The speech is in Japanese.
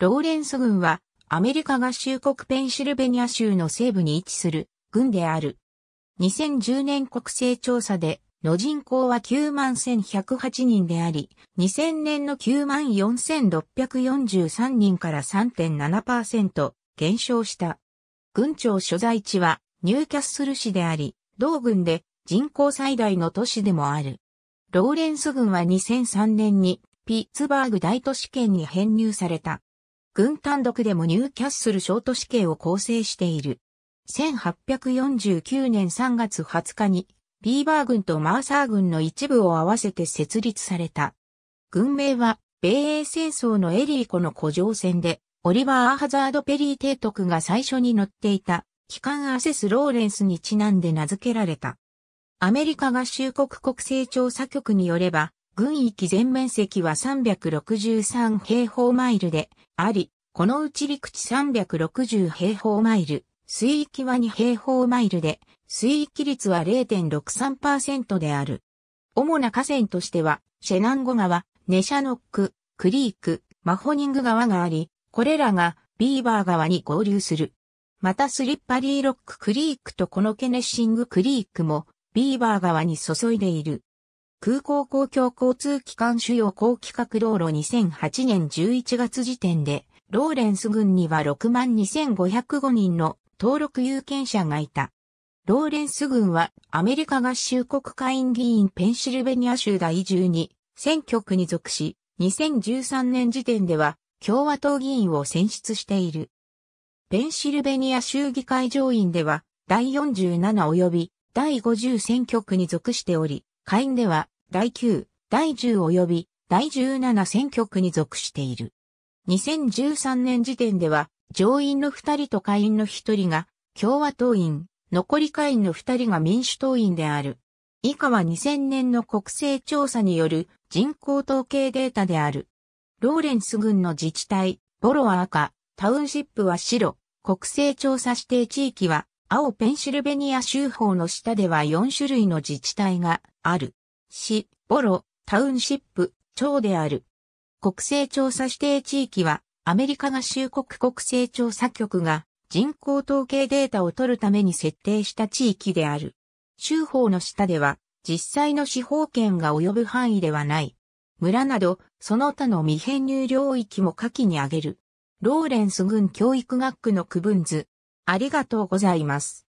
ローレンス軍は、アメリカ合衆国ペンシルベニア州の西部に位置する軍である。2010年国勢調査で、の人口は9万1108人であり、2000年の9万4643人から3.7%減少した。軍庁所在地はニューキャッスル市であり、同軍で人口最大の都市でもある。ローレンス軍は2003年にピッツバーグ大都市圏に編入された。軍単独でもニューキャッスルショート死刑を構成している。1849年3月20日に、ビーバー軍とマーサー軍の一部を合わせて設立された。軍名は、米英戦争のエリー湖の古城船で、オリバー・ハザード・ペリー提督が最初に乗っていた、機関アセス・ローレンスにちなんで名付けられた。アメリカ合衆国国勢調査局によれば、軍域全面積は363平方マイルであり、このうち陸地360平方マイル、水域は2平方マイルで、水域率は0.63%である。主な河川としては、シェナンゴ川、ネシャノック、クリーク、マホニング川があり、これらがビーバー川に合流する。またスリッパリーロッククリークとこのケネッシングクリークもビーバー川に注いでいる。空港公共交通機関主要高規格道路2008年11月時点で、ローレンス郡には62,505人の登録有権者がいた。ローレンス郡はアメリカ合衆国会議員ペンシルベニア州第12選挙区に属し、2013年時点では共和党議員を選出している。ペンシルベニア州議会上院では第47及び第50選挙区に属しており、下院では、第9、第10及び第17選挙区に属している。2013年時点では、上院の2人と下院の1人が共和党員、残り下院の2人が民主党員である。以下は2000年の国勢調査による人口統計データである。ローレンス郡の自治体、ボロは赤、タウンシップは白、国勢調査指定地域は青ペンシルベニア州法の下では4種類の自治体がある。市、ボロ、タウンシップ、町である。国勢調査指定地域は、アメリカ合衆国国勢調査局が人口統計データを取るために設定した地域である。州法の下では、実際の司法権が及ぶ範囲ではない。村など、その他の未編入領域も下記に挙げる。ローレンス郡教育学区の区分図、ありがとうございます。